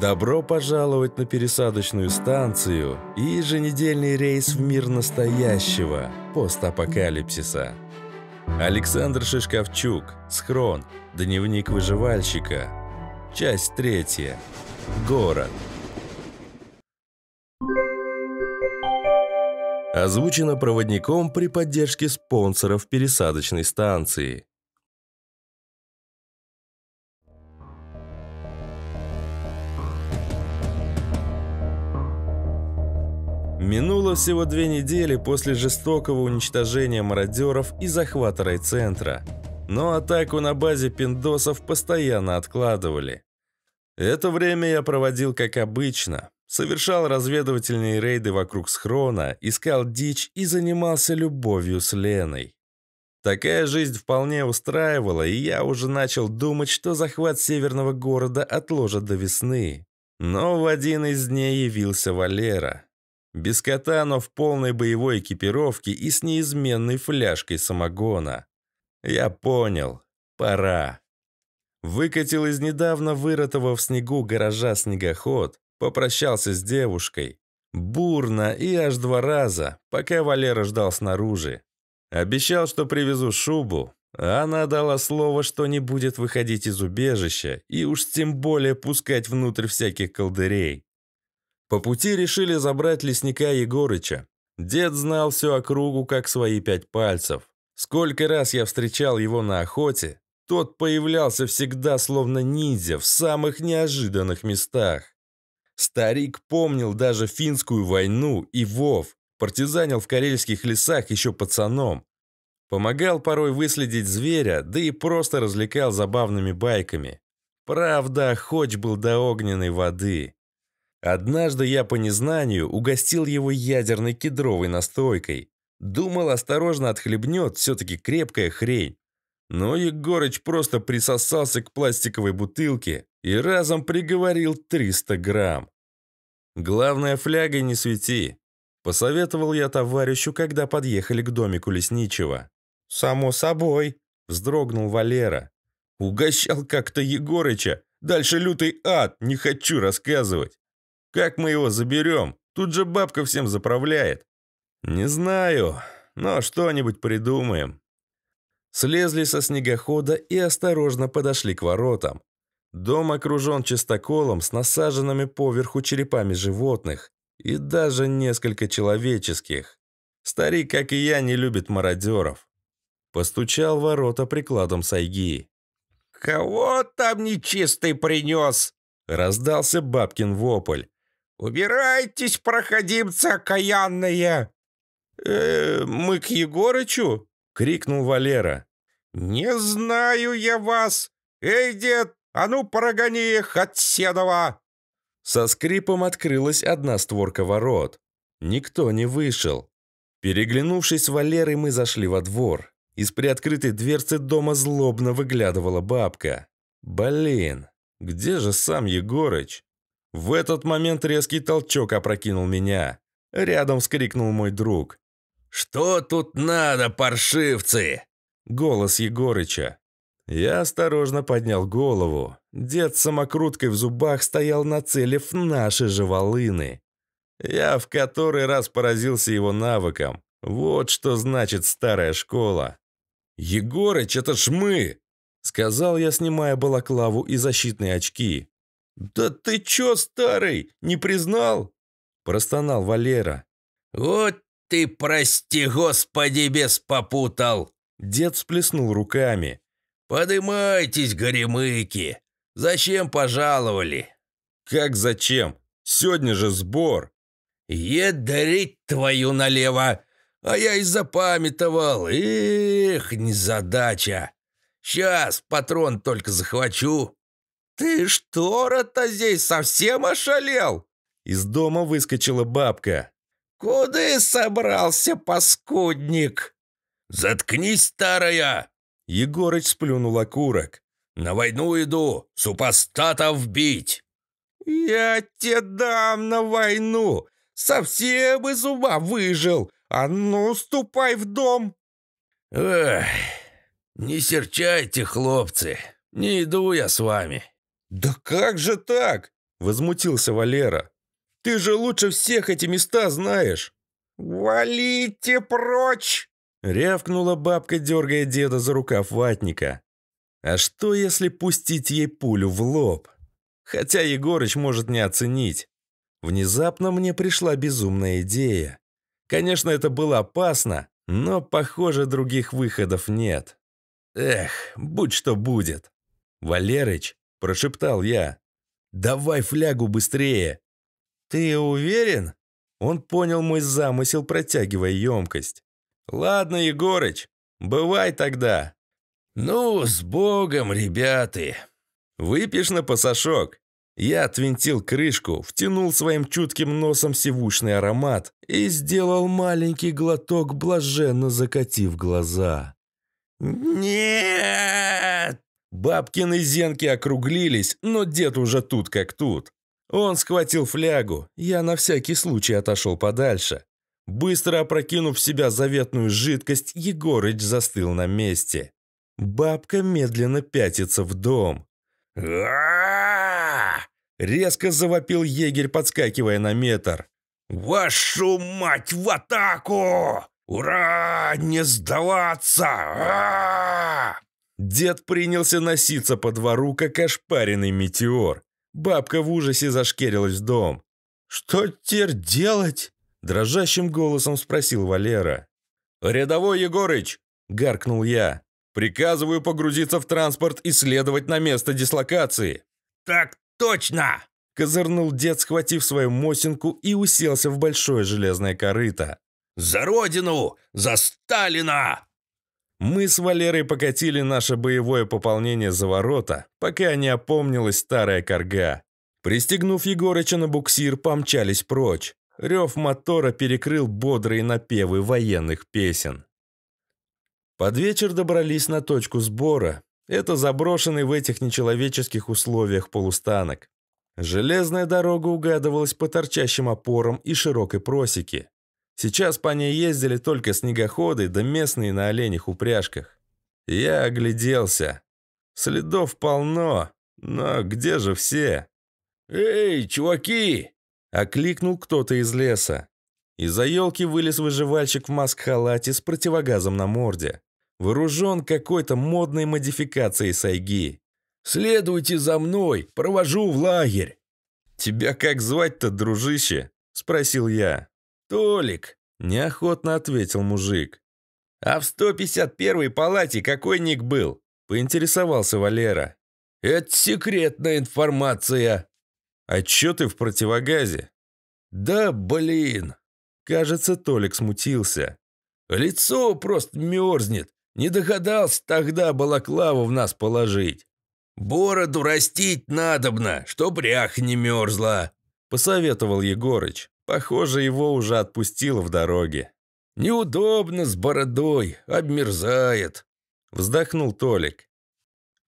Добро пожаловать на пересадочную станцию и еженедельный рейс в мир настоящего постапокалипсиса. Александр Шишковчук, Схрон, Дневник выживальщика. Часть третья. Город. Озвучено проводником при поддержке спонсоров пересадочной станции. Минуло всего две недели после жестокого уничтожения мародеров и захвата райцентра, но атаку на базе пиндосов постоянно откладывали. Это время я проводил как обычно, совершал разведывательные рейды вокруг схрона, искал дичь и занимался любовью с Леной. Такая жизнь вполне устраивала, и я уже начал думать, что захват северного города отложат до весны. Но в один из дней явился Валера. Без кота, но в полной боевой экипировке и с неизменной фляжкой самогона. Я понял. Пора. Выкатил из недавно вырытого в снегу гаража снегоход, попрощался с девушкой. Бурно и аж два раза, пока Валера ждал снаружи. Обещал, что привезу шубу, а она дала слово, что не будет выходить из убежища и уж тем более пускать внутрь всяких колдырей. По пути решили забрать лесника Егорыча. Дед знал всю округу, как свои пять пальцев. Сколько раз я встречал его на охоте, тот появлялся всегда словно ниндзя в самых неожиданных местах. Старик помнил даже финскую войну и Вов, партизанил в карельских лесах еще пацаном. Помогал порой выследить зверя, да и просто развлекал забавными байками. Правда, хоть был до огненной воды. Однажды я по незнанию угостил его ядерной кедровой настойкой. Думал, осторожно отхлебнет, все-таки крепкая хрень. Но Егорыч просто присосался к пластиковой бутылке и разом приговорил 300 грамм. «Главное, флягой не свети», – посоветовал я товарищу, когда подъехали к домику лесничего. «Само собой», – вздрогнул Валера. «Угощал как-то Егорыча. Дальше лютый ад, не хочу рассказывать». Как мы его заберем? Тут же бабка всем заправляет. Не знаю, но что-нибудь придумаем. Слезли со снегохода и осторожно подошли к воротам. Дом окружен чистоколом с насаженными поверху черепами животных и даже несколько человеческих. Старик, как и я, не любит мародеров. Постучал ворота прикладом Сайги. «Кого там нечистый принес?» Раздался бабкин вопль. «Убирайтесь, проходимцы окаянные!» «Э, «Мы к Егорычу?» — крикнул Валера. «Не знаю я вас! Эй, дед, а ну прогони их от седова!» Со скрипом открылась одна створка ворот. Никто не вышел. Переглянувшись с Валерой, мы зашли во двор. Из приоткрытой дверцы дома злобно выглядывала бабка. «Блин, где же сам Егорыч?» В этот момент резкий толчок опрокинул меня. Рядом вскрикнул мой друг. «Что тут надо, паршивцы?» Голос Егорыча. Я осторожно поднял голову. Дед с самокруткой в зубах стоял, нацелив наши же волыны. Я в который раз поразился его навыком. Вот что значит старая школа. «Егорыч, это ж мы!» Сказал я, снимая балаклаву и защитные очки. «Да ты чё, старый, не признал?» Простонал Валера. «Вот ты, прости господи, без попутал!» Дед сплеснул руками. «Подымайтесь, горемыки! Зачем пожаловали?» «Как зачем? Сегодня же сбор!» «Едарить твою налево! А я и запамятовал! Эх, незадача! Сейчас патрон только захвачу!» «Ты что, Ротозей, совсем ошалел?» Из дома выскочила бабка. «Куды собрался, паскудник?» «Заткнись, старая!» Егорыч сплюнул окурок. «На войну иду, супостатов бить!» «Я тебе дам на войну! Совсем из ума выжил! А ну, ступай в дом!» «Эх, не серчайте, хлопцы, не иду я с вами!» «Да как же так?» – возмутился Валера. «Ты же лучше всех эти места знаешь!» «Валите прочь!» – рявкнула бабка, дергая деда за рукав ватника. «А что, если пустить ей пулю в лоб?» Хотя Егорыч может не оценить. Внезапно мне пришла безумная идея. Конечно, это было опасно, но, похоже, других выходов нет. Эх, будь что будет. Валерыч, – прошептал я. «Давай флягу быстрее!» «Ты уверен?» Он понял мой замысел, протягивая емкость. «Ладно, Егорыч, бывай тогда!» «Ну, с богом, ребята!» «Выпьешь на пасашок?» Я отвинтил крышку, втянул своим чутким носом сивушный аромат и сделал маленький глоток, блаженно закатив глаза. «Нет!» Бабкины зенки округлились, но дед уже тут как тут. Он схватил флягу, я на всякий случай отошел подальше. Быстро опрокинув в себя заветную жидкость, Егорыч застыл на месте. Бабка медленно пятится в дом. Резко завопил егерь, подскакивая на метр. «Вашу мать в атаку! Ура! Не сдаваться! А -а -а Дед принялся носиться по двору, как ошпаренный метеор. Бабка в ужасе зашкерилась в дом. «Что теперь делать?» – дрожащим голосом спросил Валера. «Рядовой Егорыч!» – гаркнул я. «Приказываю погрузиться в транспорт и следовать на место дислокации». «Так точно!» – козырнул дед, схватив свою мосинку и уселся в большое железное корыто. «За родину! За Сталина!» Мы с Валерой покатили наше боевое пополнение за ворота, пока не опомнилась старая корга. Пристегнув Егорыча на буксир, помчались прочь. Рев мотора перекрыл бодрые напевы военных песен. Под вечер добрались на точку сбора. Это заброшенный в этих нечеловеческих условиях полустанок. Железная дорога угадывалась по торчащим опорам и широкой просеке. Сейчас по ней ездили только снегоходы, да местные на оленях упряжках. Я огляделся. Следов полно, но где же все? «Эй, чуваки!» — окликнул кто-то из леса. Из-за елки вылез выживальщик в маск-халате с противогазом на морде. Вооружен какой-то модной модификацией сайги. «Следуйте за мной, провожу в лагерь!» «Тебя как звать-то, дружище?» – спросил я. «Толик», – неохотно ответил мужик. «А в 151-й палате какой ник был?» – поинтересовался Валера. «Это секретная информация». «А чё ты в противогазе?» «Да блин!» Кажется, Толик смутился. «Лицо просто мерзнет. Не догадался тогда балаклаву в нас положить. Бороду растить надобно, чтоб рях не мерзла», – посоветовал Егорыч. Похоже, его уже отпустило в дороге. «Неудобно с бородой, обмерзает», — вздохнул Толик.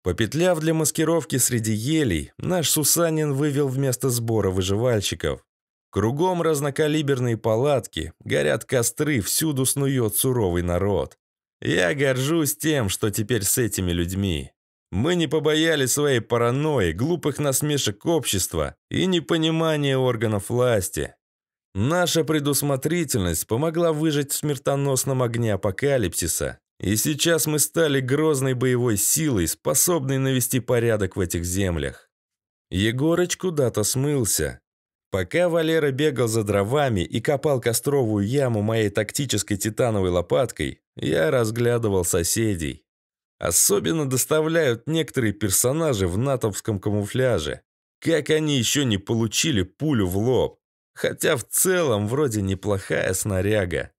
Попетляв для маскировки среди елей, наш Сусанин вывел вместо сбора выживальщиков. Кругом разнокалиберные палатки, горят костры, всюду снует суровый народ. Я горжусь тем, что теперь с этими людьми. Мы не побояли своей паранойи, глупых насмешек общества и непонимания органов власти. Наша предусмотрительность помогла выжить в смертоносном огне апокалипсиса, и сейчас мы стали грозной боевой силой, способной навести порядок в этих землях. Егорыч куда-то смылся. Пока Валера бегал за дровами и копал костровую яму моей тактической титановой лопаткой, я разглядывал соседей. Особенно доставляют некоторые персонажи в натовском камуфляже. Как они еще не получили пулю в лоб? Хотя в целом вроде неплохая снаряга.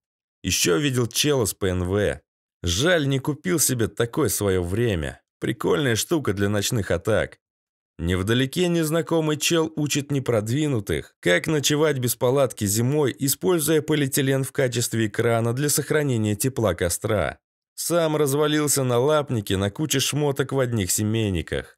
Еще видел чела с ПНВ. Жаль, не купил себе такое свое время. Прикольная штука для ночных атак. Невдалеке незнакомый чел учит непродвинутых, как ночевать без палатки зимой, используя полиэтилен в качестве экрана для сохранения тепла костра. Сам развалился на лапнике на куче шмоток в одних семейниках.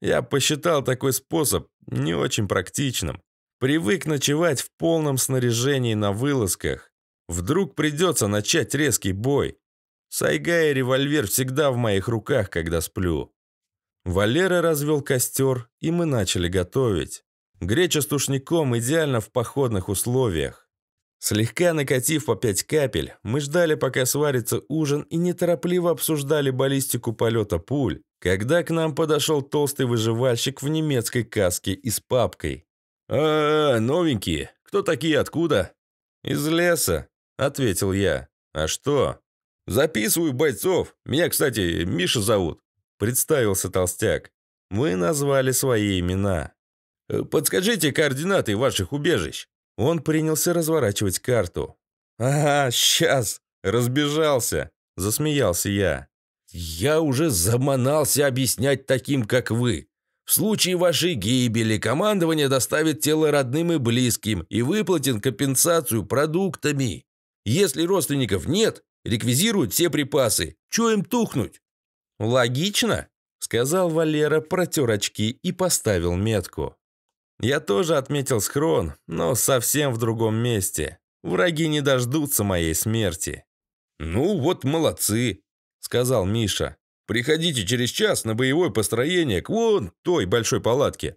Я посчитал такой способ не очень практичным. Привык ночевать в полном снаряжении на вылазках. Вдруг придется начать резкий бой. Сайга и револьвер всегда в моих руках, когда сплю. Валера развел костер, и мы начали готовить. Греча с тушником идеально в походных условиях. Слегка накатив по пять капель, мы ждали, пока сварится ужин, и неторопливо обсуждали баллистику полета пуль, когда к нам подошел толстый выживальщик в немецкой каске и с папкой. «А, новенькие. Кто такие, откуда?» «Из леса», — ответил я. «А что?» «Записываю бойцов. Меня, кстати, Миша зовут», — представился толстяк. Вы назвали свои имена». «Э, «Подскажите координаты ваших убежищ». Он принялся разворачивать карту. «Ага, сейчас!» «Разбежался!» – засмеялся я. «Я уже заманался объяснять таким, как вы. В случае вашей гибели командование доставит тело родным и близким и выплатит компенсацию продуктами. Если родственников нет, реквизируют все припасы. Чего им тухнуть?» «Логично», — сказал Валера, протер очки и поставил метку. «Я тоже отметил схрон, но совсем в другом месте. Враги не дождутся моей смерти». «Ну вот молодцы», — сказал Миша. Приходите через час на боевое построение к вон той большой палатке».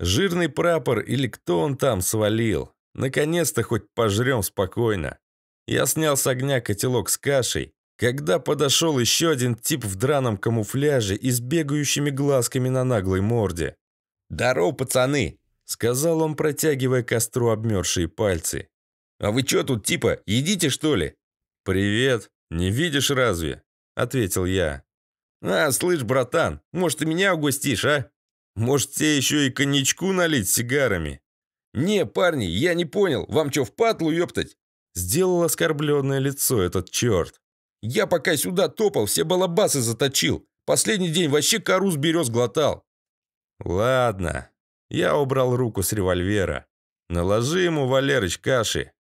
Жирный прапор или кто он там свалил. Наконец-то хоть пожрем спокойно. Я снял с огня котелок с кашей, когда подошел еще один тип в драном камуфляже и с бегающими глазками на наглой морде. «Здорово, пацаны!» — сказал он, протягивая костру обмерзшие пальцы. «А вы что тут, типа, едите, что ли?» «Привет! Не видишь разве?» — ответил я. «А, слышь, братан, может, ты меня угостишь, а? Может, тебе еще и коньячку налить сигарами?» «Не, парни, я не понял, вам что, в патлу, ептать?» Сделал оскорбленное лицо этот черт. «Я пока сюда топал, все балабасы заточил. Последний день вообще кору с берез глотал». «Ладно». Я убрал руку с револьвера. «Наложи ему, Валерыч, каши».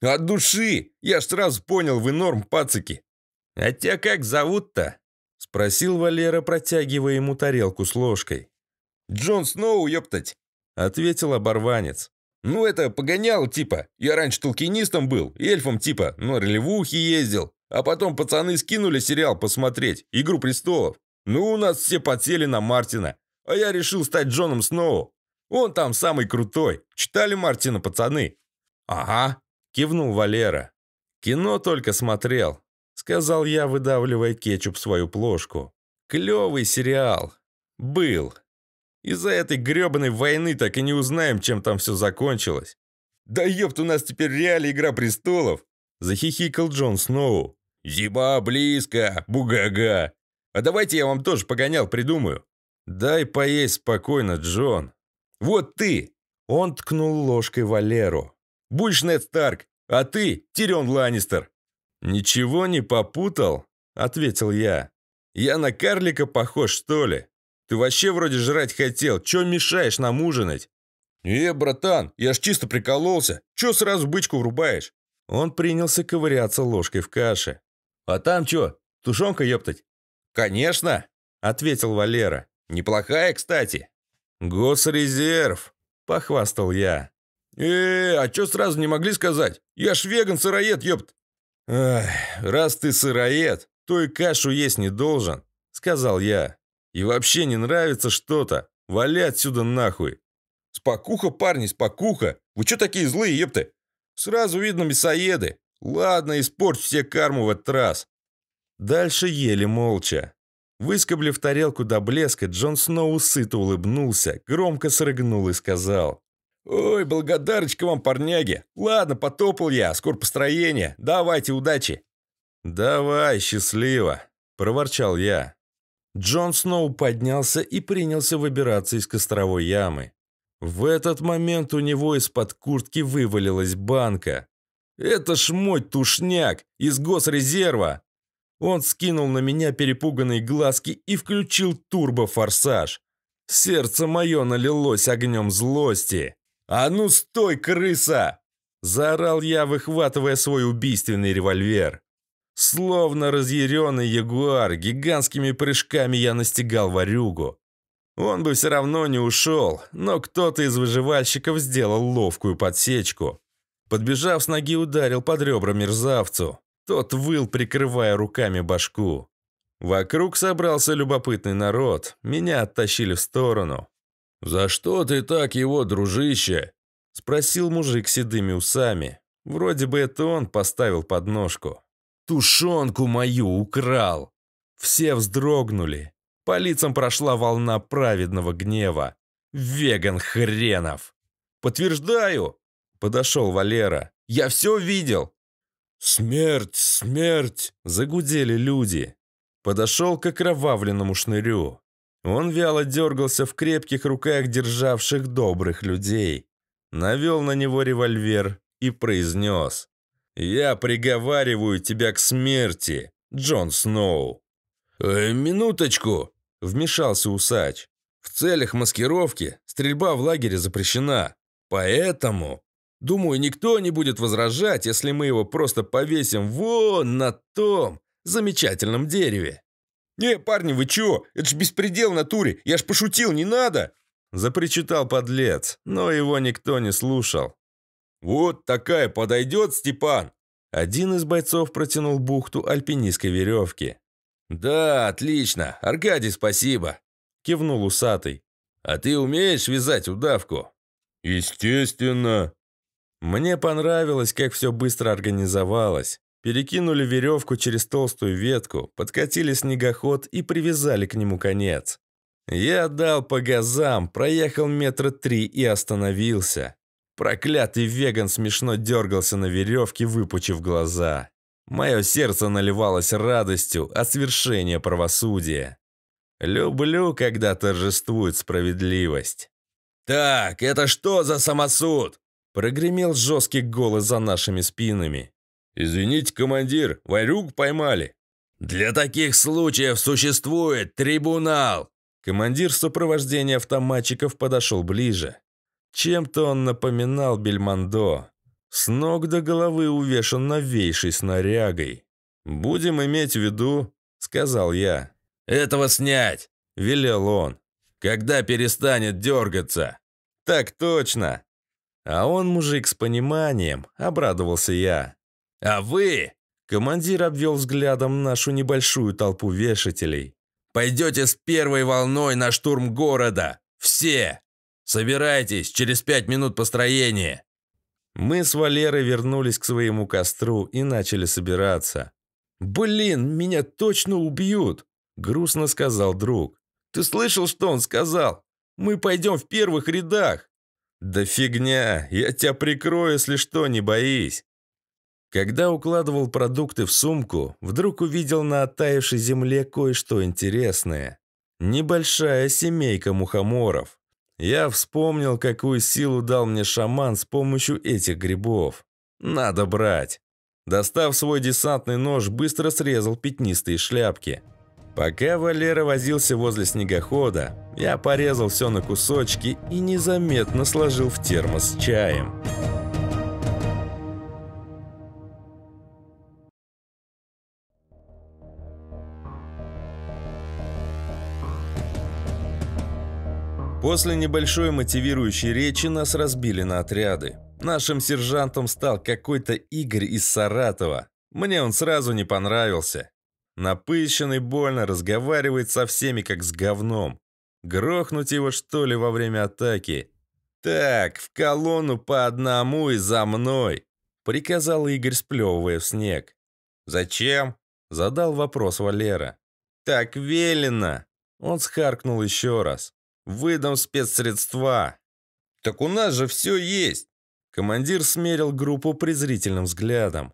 «От души! Я ж сразу понял, вы норм, пацики!» «А тебя как зовут-то?» Спросил Валера, протягивая ему тарелку с ложкой. «Джон Сноу, ёптать!» — ответил оборванец. «Ну это, погонял типа. Я раньше толкинистом был, эльфом типа, но релевухи ездил. А потом пацаны скинули сериал посмотреть, «Игру престолов». Ну, у нас все подсели на Мартина. А я решил стать Джоном Сноу. Он там самый крутой. Читали Мартина, пацаны?» «Ага», — кивнул Валера. «Кино только смотрел. — сказал я, выдавливая кетчуп в свою плошку. «Клевый сериал. Был. Из-за этой гребаной войны так и не узнаем, чем там все закончилось». «Да ёпт, у нас теперь реально Игра Престолов!» — захихикал Джон Сноу. «Зиба близко, бугага! А давайте я вам тоже погонял придумаю». «Дай поесть спокойно, Джон». «Вот ты!» — он ткнул ложкой Валеру. «Будешь Нед Старк, а ты — Тирион Ланнистер». «Ничего не попутал?» – ответил я. «Я на карлика похож, что ли? Ты вообще вроде жрать хотел, чё мешаешь нам ужинать?» «Э, братан, я ж чисто прикололся, чё сразу бычку врубаешь?» Он принялся ковыряться ложкой в каше. «А там чё, Тушёнка, ептать?» «Конечно!» – ответил Валера. «Неплохая, кстати!» «Госрезерв!» – похвастал я. «Э, а чё сразу не могли сказать? Я ж веган-сыроед, ёпт! «Эх, раз ты сыроед, то и кашу есть не должен», — сказал я. «И вообще не нравится что-то. Вали отсюда нахуй». «Спокуха, парни, спокуха! Вы что такие злые, ёпты?» «Сразу видно мясоеды. Ладно, испорть все карму в этот раз». Дальше ели молча. Выскоблив тарелку до блеска, Джон Сноу сыто улыбнулся, громко срыгнул и сказал. «Ой, благодарочка вам, парняги! Ладно, потопал я, скоро построение. Давайте, удачи!» «Давай, счастливо!» – проворчал я. Джон Сноу поднялся и принялся выбираться из костровой ямы. В этот момент у него из-под куртки вывалилась банка. «Это ж мой тушняк! Из госрезерва!» Он скинул на меня перепуганные глазки и включил турбофорсаж. Сердце мое налилось огнем злости. «А ну стой, крыса!» – заорал я, выхватывая свой убийственный револьвер. Словно разъяренный ягуар, гигантскими прыжками я настигал варюгу. Он бы все равно не ушел, но кто-то из выживальщиков сделал ловкую подсечку. Подбежав с ноги, ударил под ребра мерзавцу. Тот выл, прикрывая руками башку. Вокруг собрался любопытный народ. Меня оттащили в сторону. «За что ты так его, дружище?» – спросил мужик седыми усами. Вроде бы это он поставил подножку. «Тушенку мою украл!» Все вздрогнули. По лицам прошла волна праведного гнева. «Веган хренов!» «Подтверждаю!» – подошел Валера. «Я все видел!» «Смерть! Смерть!» – загудели люди. Подошел к окровавленному шнырю. Он вяло дергался в крепких руках державших добрых людей. Навел на него револьвер и произнес. «Я приговариваю тебя к смерти, Джон Сноу». «Э, «Минуточку!» – вмешался усач. «В целях маскировки стрельба в лагере запрещена. Поэтому, думаю, никто не будет возражать, если мы его просто повесим вон на том замечательном дереве». «Не, парни, вы чё? Это ж беспредел на туре. Я ж пошутил, не надо!» Запричитал подлец, но его никто не слушал. «Вот такая подойдет, Степан!» Один из бойцов протянул бухту альпинистской веревки. «Да, отлично! Аркадий, спасибо!» Кивнул усатый. «А ты умеешь вязать удавку?» «Естественно!» Мне понравилось, как все быстро организовалось. Перекинули веревку через толстую ветку, подкатили снегоход и привязали к нему конец. Я дал по газам, проехал метра три и остановился. Проклятый веган смешно дергался на веревке, выпучив глаза. Мое сердце наливалось радостью от свершения правосудия. Люблю, когда торжествует справедливость. «Так, это что за самосуд?» Прогремел жесткий голос за нашими спинами. «Извините, командир, варюг поймали». «Для таких случаев существует трибунал!» Командир сопровождения автоматчиков подошел ближе. Чем-то он напоминал Бельмондо. С ног до головы увешан новейшей снарягой. «Будем иметь в виду», — сказал я. «Этого снять!» — велел он. «Когда перестанет дергаться?» «Так точно!» А он мужик с пониманием, обрадовался я. «А вы...» — командир обвел взглядом нашу небольшую толпу вешателей. «Пойдете с первой волной на штурм города! Все! Собирайтесь, через пять минут построения!» Мы с Валерой вернулись к своему костру и начали собираться. «Блин, меня точно убьют!» – грустно сказал друг. «Ты слышал, что он сказал? Мы пойдем в первых рядах!» «Да фигня! Я тебя прикрою, если что, не боись!» Когда укладывал продукты в сумку, вдруг увидел на оттаившей земле кое-что интересное. Небольшая семейка мухоморов. Я вспомнил, какую силу дал мне шаман с помощью этих грибов. Надо брать. Достав свой десантный нож, быстро срезал пятнистые шляпки. Пока Валера возился возле снегохода, я порезал все на кусочки и незаметно сложил в термос с чаем. После небольшой мотивирующей речи нас разбили на отряды. Нашим сержантом стал какой-то Игорь из Саратова. Мне он сразу не понравился. Напыщенный больно разговаривает со всеми как с говном. Грохнуть его что ли во время атаки? Так, в колонну по одному и за мной, приказал Игорь, сплевывая в снег. Зачем? задал вопрос Валера. Так велено. Он схаркнул еще раз. Выдам спецсредства. Так у нас же все есть. Командир смерил группу презрительным взглядом.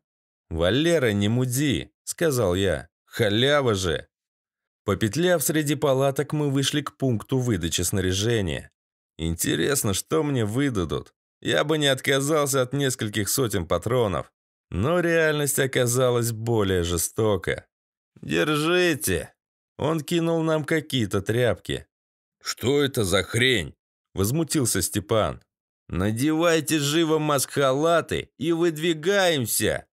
«Валера, не муди», — сказал я. «Халява же!» Попетляв среди палаток, мы вышли к пункту выдачи снаряжения. Интересно, что мне выдадут? Я бы не отказался от нескольких сотен патронов. Но реальность оказалась более жестока. «Держите!» Он кинул нам какие-то тряпки. «Что это за хрень?» – возмутился Степан. «Надевайте живо маскалаты и выдвигаемся!»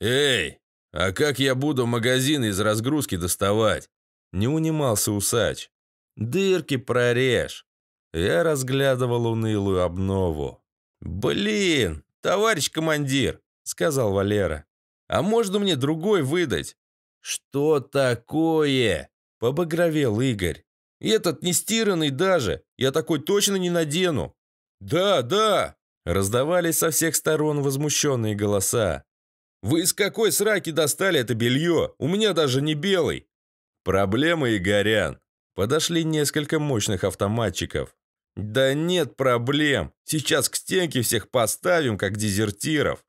«Эй, а как я буду магазины из разгрузки доставать?» Не унимался усач. «Дырки прорежь!» Я разглядывал унылую обнову. «Блин, товарищ командир!» – сказал Валера. «А можно мне другой выдать?» «Что такое?» – побагровел Игорь. Этот нестиранный даже. Я такой точно не надену. Да, да. Раздавались со всех сторон возмущенные голоса. «Вы из какой сраки достали это белье? У меня даже не белый!» «Проблема, Игорян!» Подошли несколько мощных автоматчиков. «Да нет проблем! Сейчас к стенке всех поставим, как дезертиров!»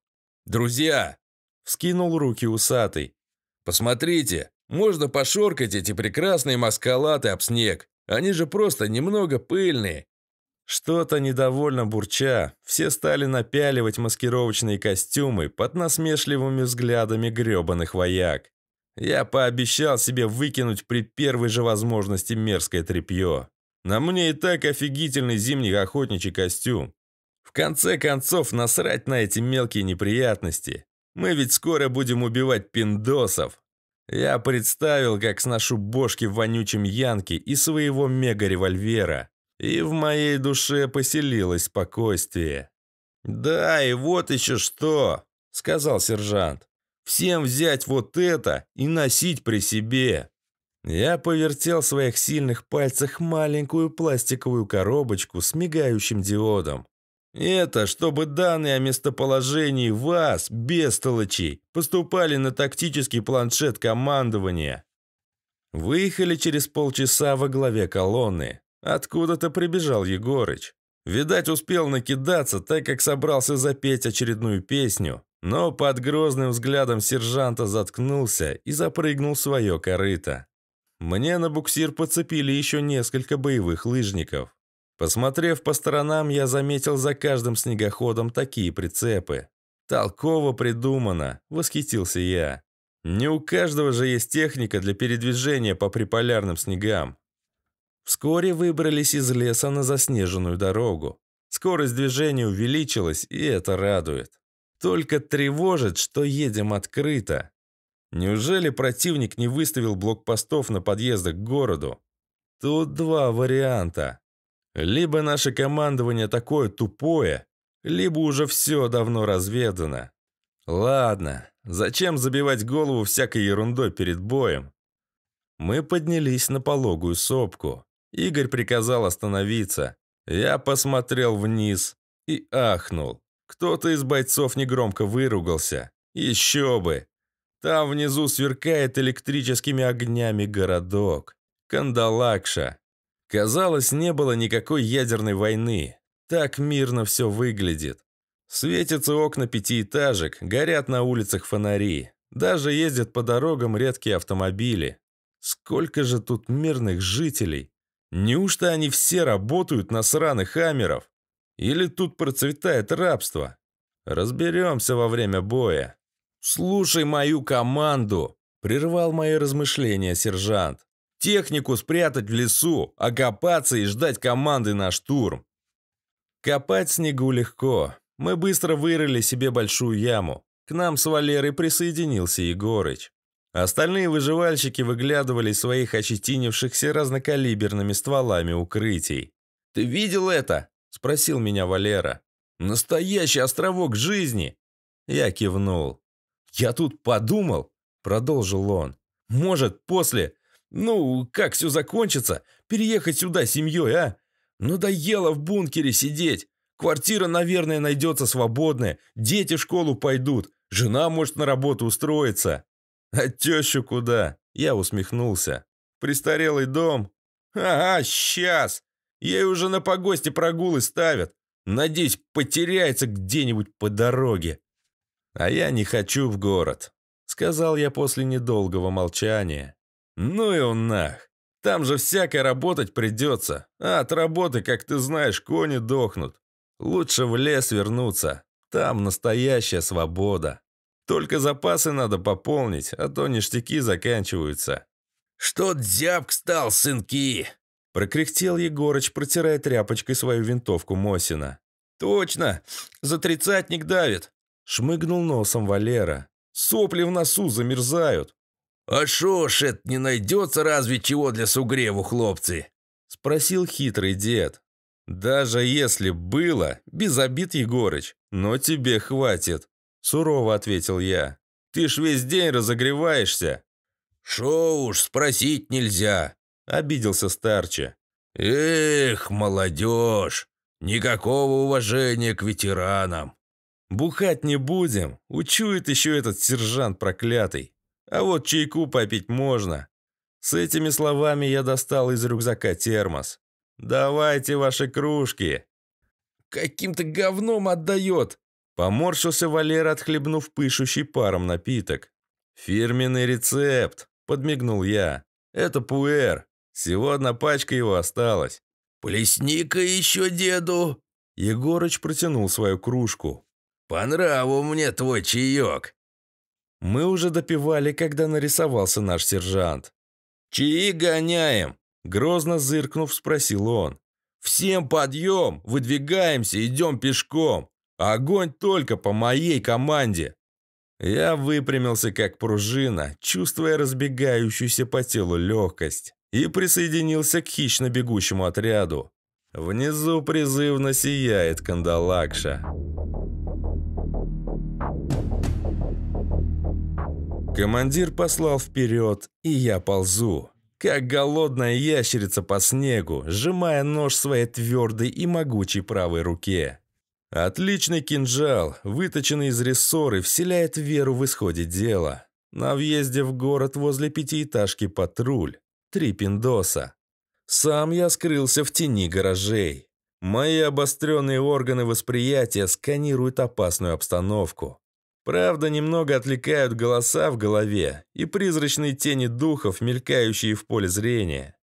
«Друзья!» — вскинул руки усатый. «Посмотрите, можно пошоркать эти прекрасные маскалаты об снег. Они же просто немного пыльные. Что-то недовольно бурча, все стали напяливать маскировочные костюмы под насмешливыми взглядами грёбаных вояк. Я пообещал себе выкинуть при первой же возможности мерзкое тряпье. На мне и так офигительный зимний охотничий костюм. В конце концов, насрать на эти мелкие неприятности. Мы ведь скоро будем убивать пиндосов, я представил, как сношу бошки вонючим янки и своего мега-револьвера. И в моей душе поселилось спокойствие. «Да, и вот еще что!» — сказал сержант. «Всем взять вот это и носить при себе!» Я повертел в своих сильных пальцах маленькую пластиковую коробочку с мигающим диодом. Это чтобы данные о местоположении вас, бестолочей, поступали на тактический планшет командования. Выехали через полчаса во главе колонны. Откуда-то прибежал Егорыч. Видать, успел накидаться, так как собрался запеть очередную песню, но под грозным взглядом сержанта заткнулся и запрыгнул в свое корыто. Мне на буксир подцепили еще несколько боевых лыжников. Посмотрев по сторонам, я заметил за каждым снегоходом такие прицепы. Толково придумано, восхитился я. Не у каждого же есть техника для передвижения по приполярным снегам. Вскоре выбрались из леса на заснеженную дорогу. Скорость движения увеличилась, и это радует. Только тревожит, что едем открыто. Неужели противник не выставил блокпостов на подъездах к городу? Тут два варианта. Либо наше командование такое тупое, либо уже все давно разведано. Ладно, зачем забивать голову всякой ерундой перед боем? Мы поднялись на пологую сопку. Игорь приказал остановиться. Я посмотрел вниз и ахнул. Кто-то из бойцов негромко выругался. Еще бы! Там внизу сверкает электрическими огнями городок. Кандалакша. Казалось, не было никакой ядерной войны. Так мирно все выглядит. Светятся окна пятиэтажек, горят на улицах фонари. Даже ездят по дорогам редкие автомобили. Сколько же тут мирных жителей? Неужто они все работают на сраных хамеров? Или тут процветает рабство? Разберемся во время боя. «Слушай мою команду!» – прервал мои размышления сержант. Технику спрятать в лесу, окопаться и ждать команды на штурм. Копать снегу легко. Мы быстро вырыли себе большую яму. К нам с Валерой присоединился Егорыч. Остальные выживальщики выглядывали своих ощетинившихся разнокалиберными стволами укрытий. «Ты видел это?» – спросил меня Валера. «Настоящий островок жизни!» Я кивнул. «Я тут подумал», – продолжил он. «Может, после ну, как все закончится? Переехать сюда семьей, а? Надоело в бункере сидеть. Квартира, наверное, найдется свободная. Дети в школу пойдут. Жена может на работу устроиться. А тещу куда? Я усмехнулся. Престарелый дом? Ага, сейчас. Ей уже на погосте прогулы ставят. Надеюсь, потеряется где-нибудь по дороге. А я не хочу в город, сказал я после недолгого молчания. «Ну и он нах! Там же всякое работать придется, а от работы, как ты знаешь, кони дохнут. Лучше в лес вернуться, там настоящая свобода. Только запасы надо пополнить, а то ништяки заканчиваются». «Что дзябк стал, сынки?» Прокряхтел Егорыч, протирая тряпочкой свою винтовку Мосина. «Точно! За тридцатник давит!» Шмыгнул носом Валера. «Сопли в носу замерзают!» «А шо ж это не найдется разве чего для сугреву, хлопцы?» – спросил хитрый дед. «Даже если было, без обид, Егорыч, но тебе хватит», – сурово ответил я. «Ты ж весь день разогреваешься». «Шо уж, спросить нельзя», – обиделся старче. «Эх, молодежь, никакого уважения к ветеранам». «Бухать не будем, учует еще этот сержант проклятый». А вот чайку попить можно». С этими словами я достал из рюкзака термос. «Давайте ваши кружки!» «Каким-то говном отдает!» Поморщился Валера, отхлебнув пышущий паром напиток. «Фирменный рецепт!» – подмигнул я. «Это пуэр. Всего одна пачка его осталась». «Плесника еще деду!» Егорыч протянул свою кружку. «По нраву мне твой чаек!» Мы уже допивали, когда нарисовался наш сержант. Чьи гоняем?» – грозно зыркнув, спросил он. «Всем подъем! Выдвигаемся, идем пешком! Огонь только по моей команде!» Я выпрямился как пружина, чувствуя разбегающуюся по телу легкость, и присоединился к хищно бегущему отряду. Внизу призывно сияет кандалакша. Командир послал вперед, и я ползу. Как голодная ящерица по снегу, сжимая нож в своей твердой и могучей правой руке. Отличный кинжал, выточенный из рессоры, вселяет веру в исходе дела. На въезде в город возле пятиэтажки патруль. Три пиндоса. Сам я скрылся в тени гаражей. Мои обостренные органы восприятия сканируют опасную обстановку. Правда, немного отвлекают голоса в голове и призрачные тени духов, мелькающие в поле зрения.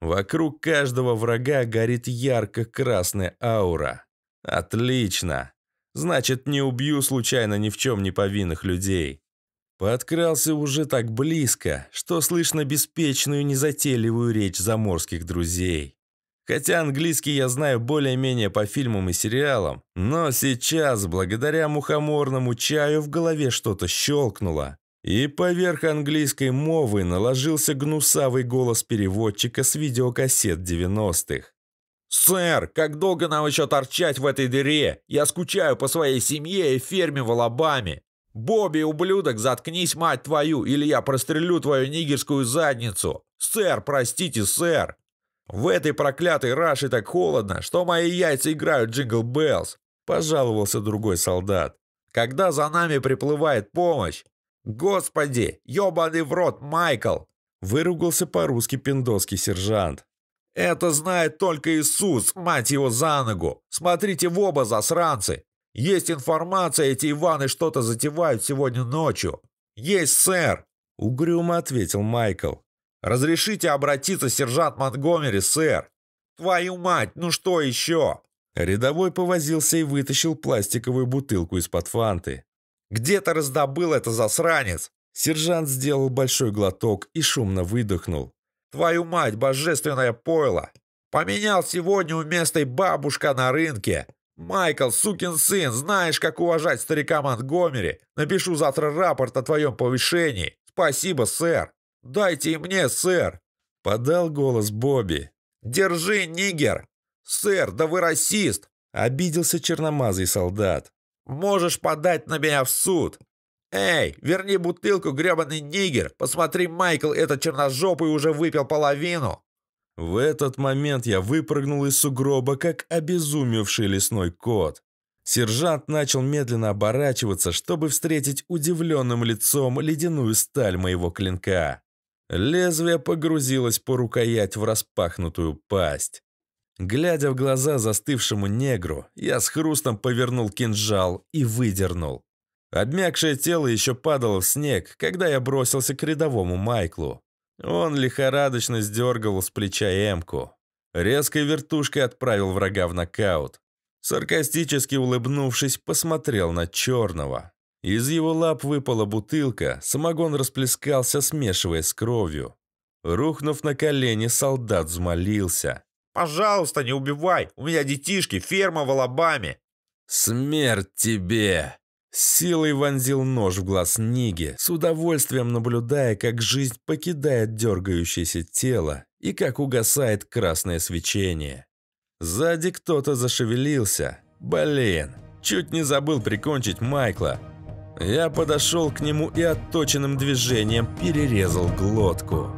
Вокруг каждого врага горит ярко-красная аура. Отлично. Значит, не убью случайно ни в чем не повинных людей. Подкрался уже так близко, что слышно беспечную незатейливую речь заморских друзей. Хотя английский я знаю более-менее по фильмам и сериалам, но сейчас, благодаря мухоморному чаю, в голове что-то щелкнуло. И поверх английской мовы наложился гнусавый голос переводчика с видеокассет 90-х. «Сэр, как долго нам еще торчать в этой дыре? Я скучаю по своей семье и ферме в Алабаме. Бобби, ублюдок, заткнись, мать твою, или я прострелю твою нигерскую задницу. Сэр, простите, сэр!» В этой проклятой раше так холодно, что мои яйца играют джингл-беллс», — пожаловался другой солдат. «Когда за нами приплывает помощь?» «Господи, ебаный в рот, Майкл!» — выругался по-русски пиндоский сержант. «Это знает только Иисус, мать его за ногу! Смотрите в оба, засранцы! Есть информация, эти Иваны что-то затевают сегодня ночью!» «Есть, сэр!» — угрюмо ответил Майкл. «Разрешите обратиться, сержант Монтгомери, сэр!» «Твою мать, ну что еще?» Рядовой повозился и вытащил пластиковую бутылку из-под фанты. «Где то раздобыл это, засранец?» Сержант сделал большой глоток и шумно выдохнул. «Твою мать, божественное пойло! Поменял сегодня у местной бабушка на рынке! Майкл, сукин сын, знаешь, как уважать старика Монтгомери! Напишу завтра рапорт о твоем повышении! Спасибо, сэр!» «Дайте и мне, сэр!» — подал голос Бобби. «Держи, нигер!» «Сэр, да вы расист!» — обиделся черномазый солдат. «Можешь подать на меня в суд!» «Эй, верни бутылку, гребаный нигер! Посмотри, Майкл, этот черножопый уже выпил половину!» В этот момент я выпрыгнул из сугроба, как обезумевший лесной кот. Сержант начал медленно оборачиваться, чтобы встретить удивленным лицом ледяную сталь моего клинка. Лезвие погрузилось по рукоять в распахнутую пасть. Глядя в глаза застывшему негру, я с хрустом повернул кинжал и выдернул. Обмякшее тело еще падало в снег, когда я бросился к рядовому Майклу. Он лихорадочно сдергал с плеча эмку. Резкой вертушкой отправил врага в нокаут. Саркастически улыбнувшись, посмотрел на черного. Из его лап выпала бутылка, самогон расплескался, смешиваясь с кровью. Рухнув на колени, солдат взмолился. «Пожалуйста, не убивай! У меня детишки, ферма в Алабаме!» «Смерть тебе!» Силой вонзил нож в глаз Ниги, с удовольствием наблюдая, как жизнь покидает дергающееся тело и как угасает красное свечение. Сзади кто-то зашевелился. Блин, чуть не забыл прикончить Майкла. Я подошел к нему и отточенным движением перерезал глотку.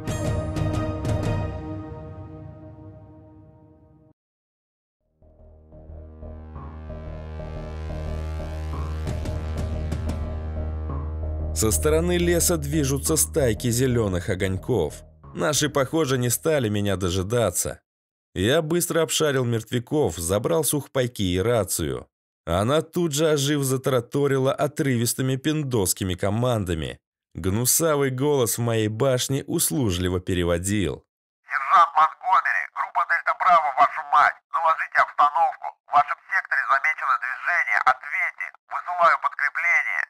Со стороны леса движутся стайки зеленых огоньков. Наши, похоже, не стали меня дожидаться. Я быстро обшарил мертвяков, забрал сухпайки и рацию. Она тут же ожив затараторила отрывистыми пиндосскими командами. Гнусавый голос в моей башне услужливо переводил. «Сержант Монгомери, группа Дельта Браво, вашу мать! Наложите обстановку! В вашем секторе замечено движение! Ответьте! Высылаю подкрепление!»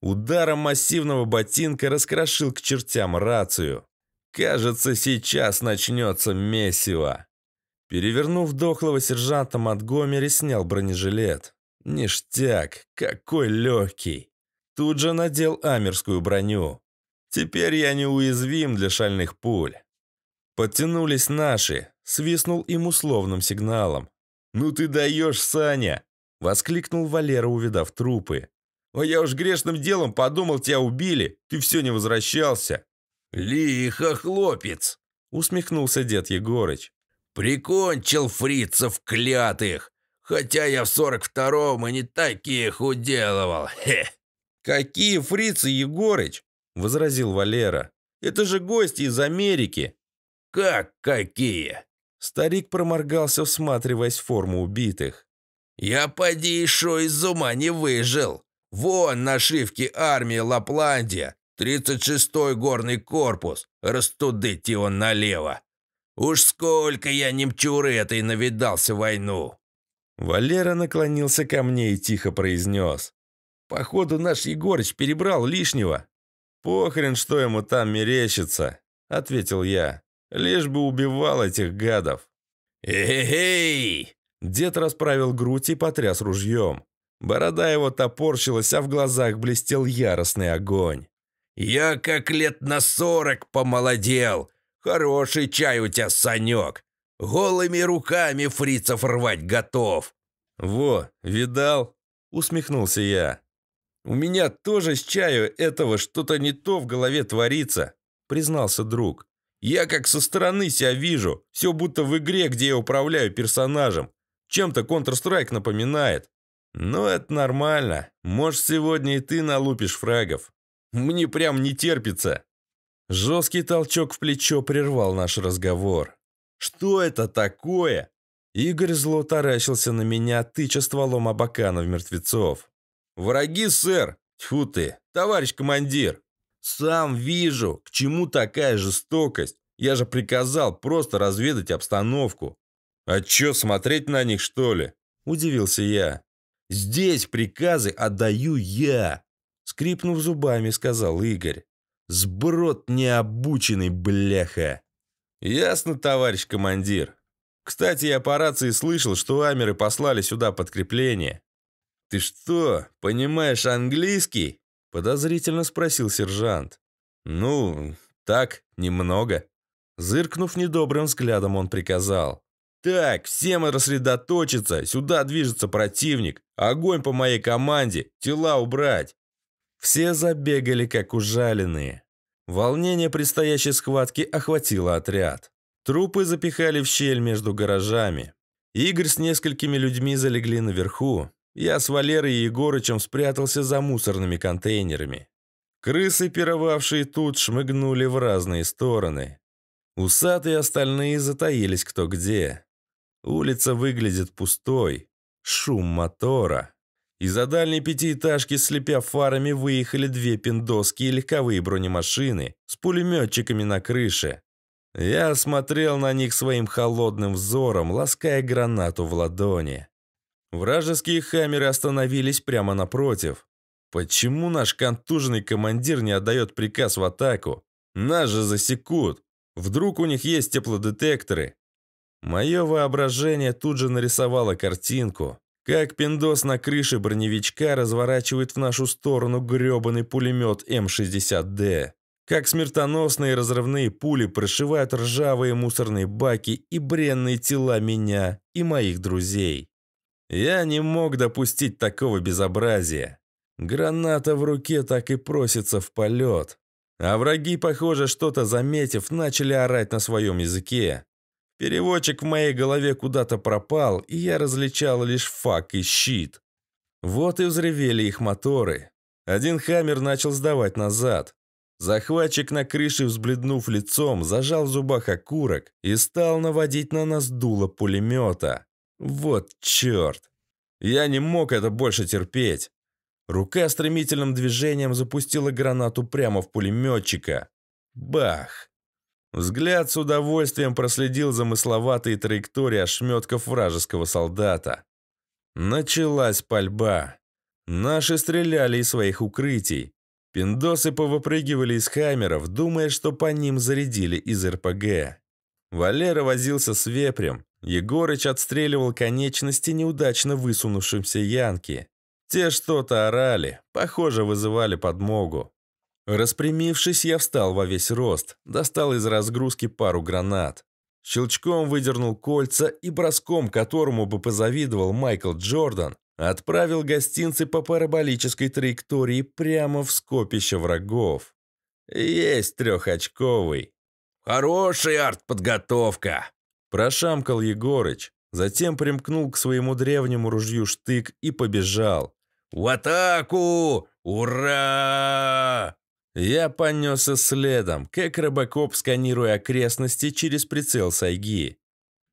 Ударом массивного ботинка раскрошил к чертям рацию. «Кажется, сейчас начнется месиво!» Перевернув дохлого сержанта Монтгомери, снял бронежилет. Ништяк, какой легкий. Тут же надел амерскую броню. Теперь я неуязвим для шальных пуль. Подтянулись наши, свистнул им условным сигналом. «Ну ты даешь, Саня!» – воскликнул Валера, увидав трупы. «А я уж грешным делом подумал, тебя убили, ты все не возвращался». «Лихо, хлопец!» – усмехнулся дед Егорыч. «Прикончил фрицев клятых! Хотя я в сорок втором и не таких уделывал. Хе!» «Какие фрицы, Егорыч?» – возразил Валера. «Это же гости из Америки!» «Как какие?» Старик проморгался, всматриваясь в форму убитых. «Я поди еще из ума не выжил. Вон нашивки армии Лапландия, 36-й горный корпус, растудыть его налево. Уж сколько я немчуры этой навидался войну!» Валера наклонился ко мне и тихо произнес. «Походу, наш Егорыч перебрал лишнего». «Похрен, что ему там мерещится», — ответил я. «Лишь бы убивал этих гадов». «Эй-эй!» Дед расправил грудь и потряс ружьем. Борода его топорщилась, а в глазах блестел яростный огонь. «Я как лет на сорок помолодел! Хороший чай у тебя, Санек! Голыми руками фрицев рвать готов!» «Во, видал?» — усмехнулся я. «У меня тоже с чаю этого что-то не то в голове творится», — признался друг. «Я как со стороны себя вижу, все будто в игре, где я управляю персонажем. Чем-то Counter-Strike напоминает». «Ну, это нормально. Может, сегодня и ты налупишь фрагов. Мне прям не терпится». Жесткий толчок в плечо прервал наш разговор. Что это такое?» Игорь зло таращился на меня, тыча стволом Абаканов мертвецов. «Враги, сэр! Тьфу ты! Товарищ командир!» «Сам вижу, к чему такая жестокость! Я же приказал просто разведать обстановку!» «А чё, смотреть на них, что ли?» – удивился я. «Здесь приказы отдаю я!» – скрипнув зубами, сказал Игорь. «Сброд необученный, бляха!» «Ясно, товарищ командир. Кстати, я по рации слышал, что амеры послали сюда подкрепление». «Ты что, понимаешь английский?» – подозрительно спросил сержант. «Ну, так, немного». Зыркнув недобрым взглядом, он приказал. «Так, всем рассредоточиться, сюда движется противник, огонь по моей команде, тела убрать». Все забегали, как ужаленные. Волнение предстоящей схватки охватило отряд. Трупы запихали в щель между гаражами. Игорь с несколькими людьми залегли наверху. Я с Валерой и Егорычем спрятался за мусорными контейнерами. Крысы, пировавшие тут, шмыгнули в разные стороны. Усатые остальные затаились кто где. Улица выглядит пустой. Шум мотора. Из-за дальней пятиэтажки, слепя фарами, выехали две пиндоски и легковые бронемашины с пулеметчиками на крыше. Я смотрел на них своим холодным взором, лаская гранату в ладони. Вражеские хаммеры остановились прямо напротив. Почему наш контуженный командир не отдает приказ в атаку? Нас же засекут. Вдруг у них есть теплодетекторы? Мое воображение тут же нарисовало картинку. Как пиндос на крыше броневичка разворачивает в нашу сторону грёбаный пулемет М-60Д. Как смертоносные разрывные пули прошивают ржавые мусорные баки и бренные тела меня и моих друзей. Я не мог допустить такого безобразия. Граната в руке так и просится в полет. А враги, похоже, что-то заметив, начали орать на своем языке. Переводчик в моей голове куда-то пропал, и я различал лишь фак и щит. Вот и взревели их моторы. Один хаммер начал сдавать назад. Захватчик на крыше, взбледнув лицом, зажал в зубах окурок и стал наводить на нас дуло пулемета. Вот черт! Я не мог это больше терпеть. Рука стремительным движением запустила гранату прямо в пулеметчика. Бах! Взгляд с удовольствием проследил замысловатые траектории ошметков вражеского солдата. Началась пальба. Наши стреляли из своих укрытий. Пиндосы повыпрыгивали из хаммеров, думая, что по ним зарядили из РПГ. Валера возился с вепрем. Егорыч отстреливал конечности неудачно высунувшимся янки. Те что-то орали, похоже, вызывали подмогу. Распрямившись, я встал во весь рост, достал из разгрузки пару гранат. Щелчком выдернул кольца и броском, которому бы позавидовал Майкл Джордан, отправил гостинцы по параболической траектории прямо в скопище врагов. Есть трехочковый. «Хорошая артподготовка!» – прошамкал Егорыч. Затем примкнул к своему древнему ружью штык и побежал. «В атаку! Ура!» Я понесся следом, как робокоп, сканируя окрестности через прицел Сайги.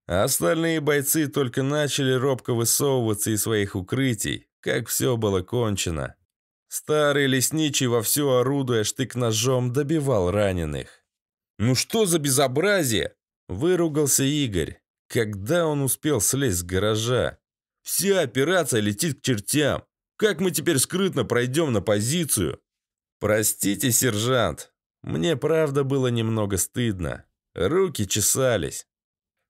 Остальные бойцы только начали робко высовываться из своих укрытий, как все было кончено. Старый лесничий, вовсю орудуя штык-ножом, добивал раненых. «Ну что за безобразие?» – выругался Игорь, когда он успел слезть с гаража. «Вся операция летит к чертям. Как мы теперь скрытно пройдем на позицию?» «Простите, сержант, мне правда было немного стыдно. Руки чесались».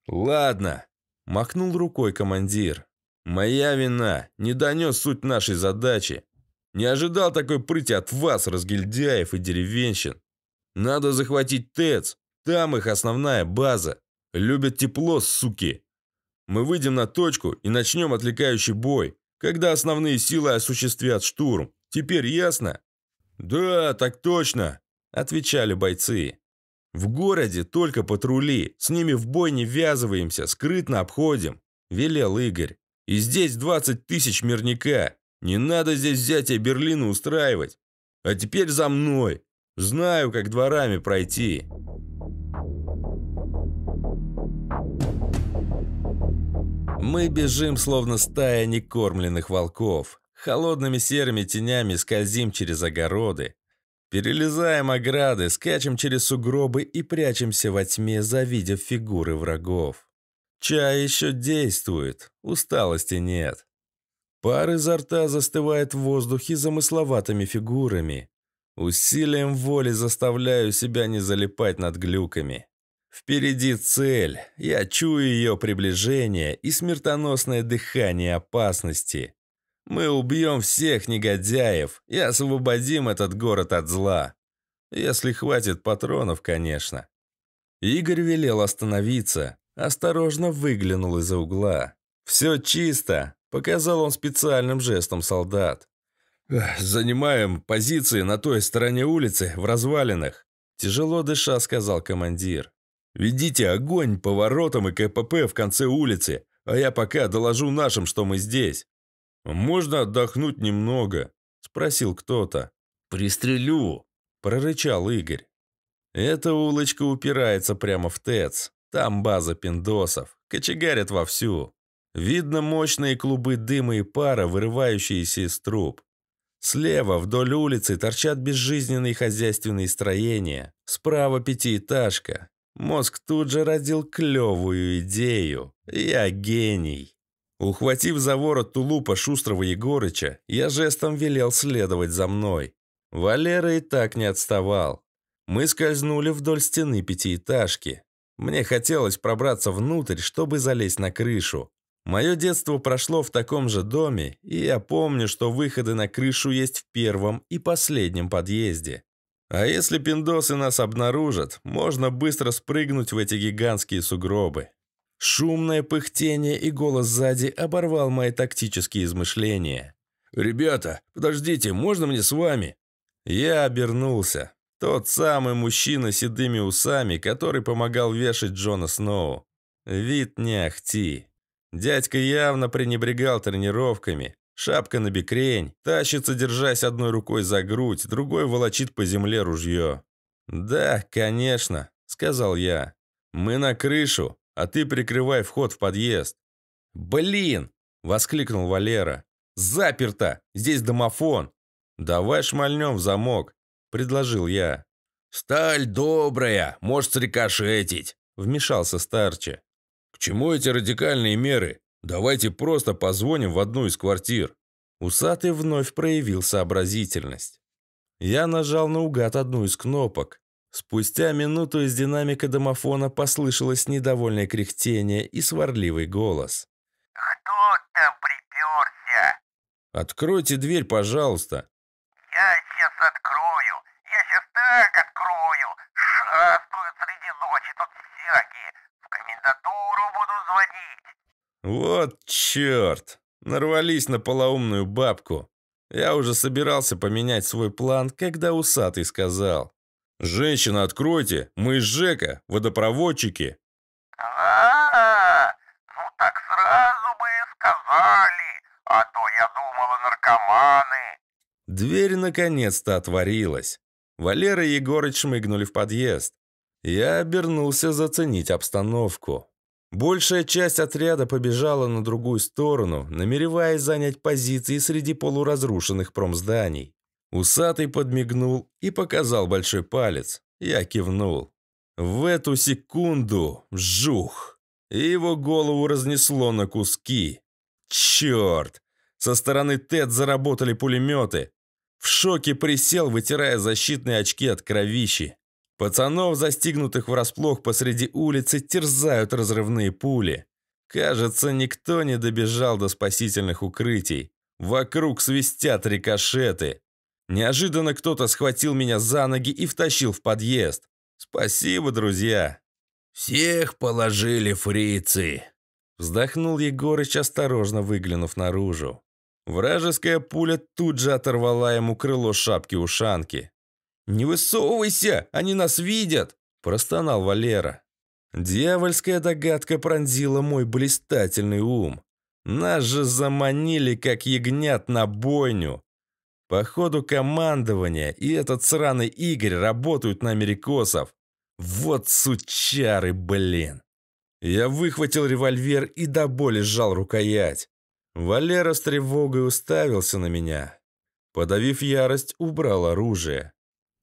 «Ладно», – махнул рукой командир. «Моя вина, не донес суть нашей задачи. Не ожидал такой прыти от вас, разгильдяев и деревенщин. Надо захватить ТЭЦ, там их основная база. Любят тепло, суки. Мы выйдем на точку и начнем отвлекающий бой, когда основные силы осуществят штурм. Теперь ясно?» «Да, так точно», – отвечали бойцы. «В городе только патрули, с ними в бой не ввязываемся, скрытно обходим», – велел Игорь. «И здесь 20 тысяч мирника, не надо здесь взятие Берлина устраивать. А теперь за мной, знаю, как дворами пройти». Мы бежим, словно стая некормленных волков. Холодными серыми тенями скользим через огороды. Перелезаем ограды, скачем через сугробы и прячемся во тьме, завидев фигуры врагов. Чай еще действует, усталости нет. Пар изо рта застывает в воздухе замысловатыми фигурами. Усилием воли заставляю себя не залипать над глюками. Впереди цель, я чую ее приближение и смертоносное дыхание опасности. Мы убьем всех негодяев и освободим этот город от зла. Если хватит патронов, конечно. Игорь велел остановиться, осторожно выглянул из-за угла. «Все чисто», – показал он специальным жестом солдат. «Занимаем позиции на той стороне улицы, в развалинах», – тяжело дыша сказал командир. «Ведите огонь по воротам и КПП в конце улицы, а я пока доложу нашим, что мы здесь». «Можно отдохнуть немного?» – спросил кто-то. «Пристрелю!» – прорычал Игорь. Эта улочка упирается прямо в ТЭЦ. Там база пиндосов. Кочегарят вовсю. Видно мощные клубы дыма и пара, вырывающиеся из труб. Слева вдоль улицы торчат безжизненные хозяйственные строения. Справа пятиэтажка. Мозг тут же родил клевую идею. Я гений. Ухватив за ворот тулупа шустрого Егорыча, я жестом велел следовать за мной. Валера и так не отставал. Мы скользнули вдоль стены пятиэтажки. Мне хотелось пробраться внутрь, чтобы залезть на крышу. Мое детство прошло в таком же доме, и я помню, что выходы на крышу есть в первом и последнем подъезде. А если пиндосы нас обнаружат, можно быстро спрыгнуть в эти гигантские сугробы. Шумное пыхтение и голос сзади оборвал мои тактические измышления. «Ребята, подождите, можно мне с вами?» Я обернулся. Тот самый мужчина с седыми усами, который помогал вешать Джона Сноу. Вид не ахти. Дядька явно пренебрегал тренировками. Шапка на бекрень, тащится, держась одной рукой за грудь, другой волочит по земле ружье. «Да, конечно», — сказал я. «Мы на крышу а ты прикрывай вход в подъезд». «Блин!» – воскликнул Валера. «Заперто! Здесь домофон!» «Давай шмальнем в замок», – предложил я. «Сталь добрая, может срикошетить», – вмешался старче. «К чему эти радикальные меры? Давайте просто позвоним в одну из квартир». Усатый вновь проявил сообразительность. Я нажал наугад одну из кнопок. Спустя минуту из динамика домофона послышалось недовольное кряхтение и сварливый голос. «Кто там приперся?» «Откройте дверь, пожалуйста». «Я сейчас открою. Я сейчас так открою. Шастают среди ночи тут всякие. В комендатуру буду звонить». «Вот черт! Нарвались на полоумную бабку. Я уже собирался поменять свой план, когда усатый сказал». «Женщина, откройте! Мы из ЖЭКа, водопроводчики!» а, -а, -а Ну так сразу бы и сказали, а то я думала наркоманы!» Дверь наконец-то отворилась. Валера и Егорыч шмыгнули в подъезд. Я обернулся заценить обстановку. Большая часть отряда побежала на другую сторону, намереваясь занять позиции среди полуразрушенных промзданий. Усатый подмигнул и показал большой палец. Я кивнул. В эту секунду жух! И его голову разнесло на куски. Черт! Со стороны Тед заработали пулеметы. В шоке присел, вытирая защитные очки от кровищи. Пацанов, застигнутых врасплох посреди улицы, терзают разрывные пули. Кажется, никто не добежал до спасительных укрытий. Вокруг свистят рикошеты. Неожиданно кто-то схватил меня за ноги и втащил в подъезд. Спасибо, друзья. Всех положили фрицы. Вздохнул Егорыч, осторожно выглянув наружу. Вражеская пуля тут же оторвала ему крыло шапки-ушанки. «Не высовывайся, они нас видят!» – простонал Валера. Дьявольская догадка пронзила мой блистательный ум. Нас же заманили, как ягнят, на бойню. Походу, командования и этот сраный Игорь работают на америкосов. Вот сучары, блин. Я выхватил револьвер и до боли сжал рукоять. Валера с тревогой уставился на меня. Подавив ярость, убрал оружие.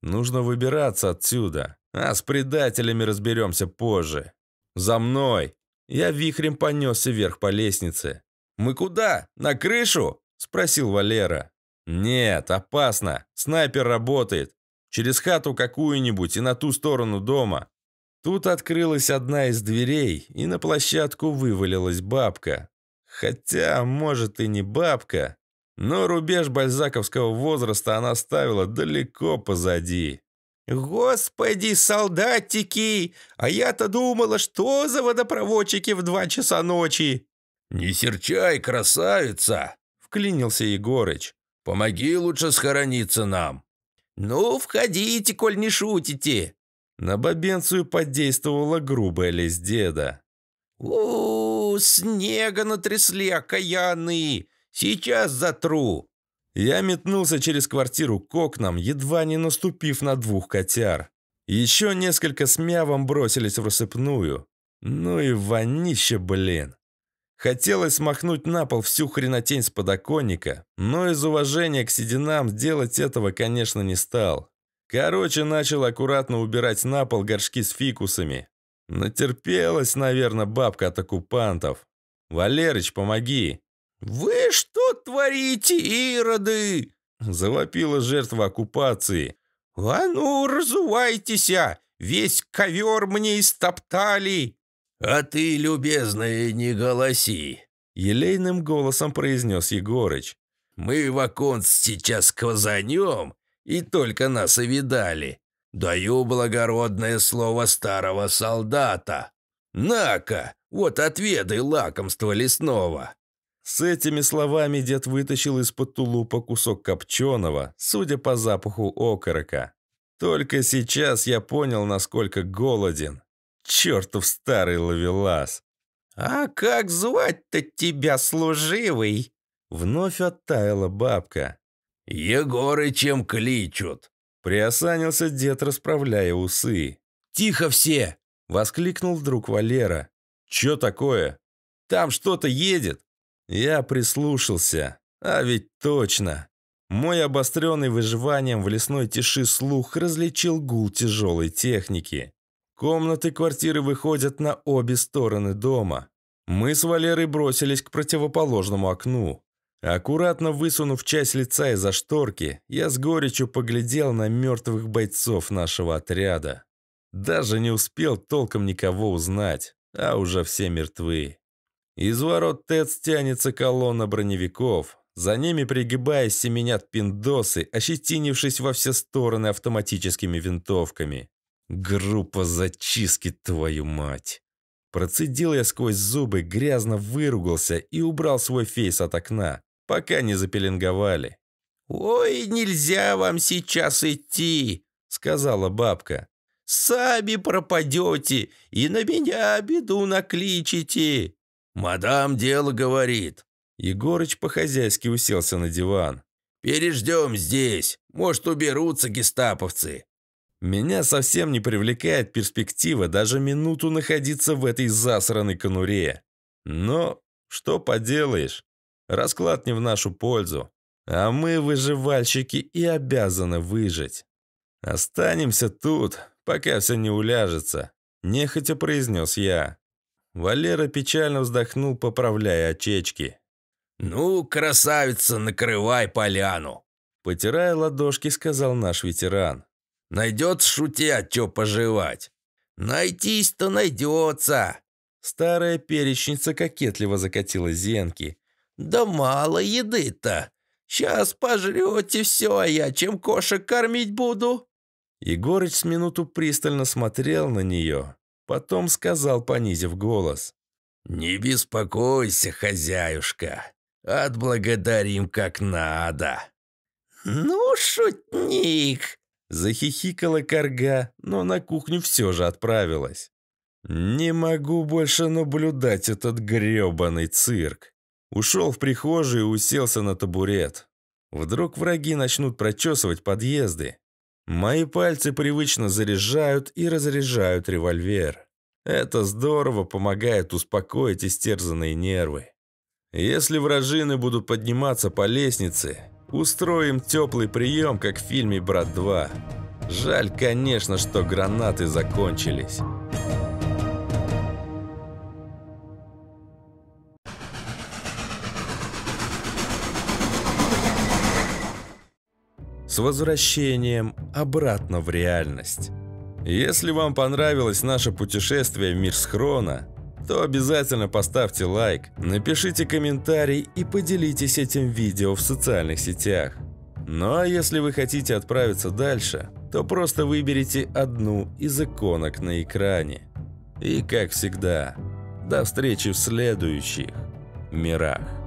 Нужно выбираться отсюда, а с предателями разберемся позже. За мной! Я вихрем понесся вверх по лестнице. «Мы куда? На крышу?» – спросил Валера. «Нет, опасно. Снайпер работает. Через хату какую-нибудь и на ту сторону дома». Тут открылась одна из дверей, и на площадку вывалилась бабка. Хотя, может, и не бабка. Но рубеж бальзаковского возраста она ставила далеко позади. «Господи, солдатики! А я-то думала, что за водопроводчики в два часа ночи!» «Не серчай, красавица!» — вклинился Егорыч. Помоги лучше схорониться нам». «Ну, входите, коль не шутите!» На Бобенцию подействовала грубая лезь деда. «У, -у снега натрясли, окаянные! Сейчас затру!» Я метнулся через квартиру к окнам, едва не наступив на двух котяр. Еще несколько с мявом бросились в рассыпную. Ну и вонище, блин. Хотелось смахнуть на пол всю хренотень с подоконника, но из уважения к сединам делать этого, конечно, не стал. Короче, начал аккуратно убирать на пол горшки с фикусами. Натерпелась, наверное, бабка от оккупантов. «Валерыч, помоги!» «Вы что творите, ироды?» Завопила жертва оккупации. «А ну, разувайтесь! Весь ковер мне истоптали!» «А ты, любезная, не голоси!» Елейным голосом произнес Егорыч. «Мы в оконц сейчас квазанем, и только нас и видали. Даю благородное слово старого солдата. На-ка, вот отведай лакомство лесного!» С этими словами дед вытащил из-под тулупа кусок копченого, судя по запаху окорока. Только сейчас я понял, насколько голоден. Чертов старый ловелас. «А как звать-то тебя, служивый?» Вновь оттаяла бабка. «Егоры чем кличут?» Приосанился дед, расправляя усы. «Тихо все!» — воскликнул вдруг Валера. «Чё такое? Там что-то едет!» Я прислушался. А ведь точно. Мой обостренный выживанием в лесной тиши слух различил гул тяжелой техники. Комнаты квартиры выходят на обе стороны дома. Мы с Валерой бросились к противоположному окну. Аккуратно высунув часть лица из-за шторки, я с горечью поглядел на мертвых бойцов нашего отряда. Даже не успел толком никого узнать, а уже все мертвы. Из ворот ТЭЦ тянется колонна броневиков. За ними, пригибаясь, семенят пиндосы, ощетинившись во все стороны автоматическими винтовками. Группа зачистки, твою мать. Процедил я сквозь зубы, грязно выругался и убрал свой фейс от окна, пока не запеленговали. «Ой, нельзя вам сейчас идти», — сказала бабка. «Сами пропадете и на меня беду накличите». «Мадам дело говорит». Егорыч по-хозяйски уселся на диван. «Переждем здесь. Может, уберутся гестаповцы. Меня совсем не привлекает перспектива даже минуту находиться в этой засранной конуре. Но что поделаешь, расклад не в нашу пользу. А мы выживальщики и обязаны выжить. Останемся тут, пока все не уляжется, нехотя произнес я. Валера печально вздохнул, поправляя очечки. «Ну, красавица, накрывай поляну!» Потирая ладошки, сказал наш ветеран. Найдет шутя, а что пожевать. Найтись-то найдется. Старая перечница кокетливо закатила зенки. Да мало еды-то. Сейчас пожрете все, а я чем кошек кормить буду? Егорыч с минуту пристально смотрел на нее, потом сказал, понизив голос. «Не беспокойся, хозяюшка, отблагодарим как надо». «Ну, шутник!» Захихикала корга, но на кухню все же отправилась. «Не могу больше наблюдать этот грёбаный цирк!» Ушел в прихожую и уселся на табурет. Вдруг враги начнут прочесывать подъезды. Мои пальцы привычно заряжают и разряжают револьвер. Это здорово помогает успокоить истерзанные нервы. Если вражины будут подниматься по лестнице, Устроим теплый прием, как в фильме «Брат 2». Жаль, конечно, что гранаты закончились. С возвращением обратно в реальность. Если вам понравилось наше путешествие в мир схрона, то обязательно поставьте лайк, напишите комментарий и поделитесь этим видео в социальных сетях. Ну а если вы хотите отправиться дальше, то просто выберите одну из иконок на экране. И как всегда, до встречи в следующих мирах.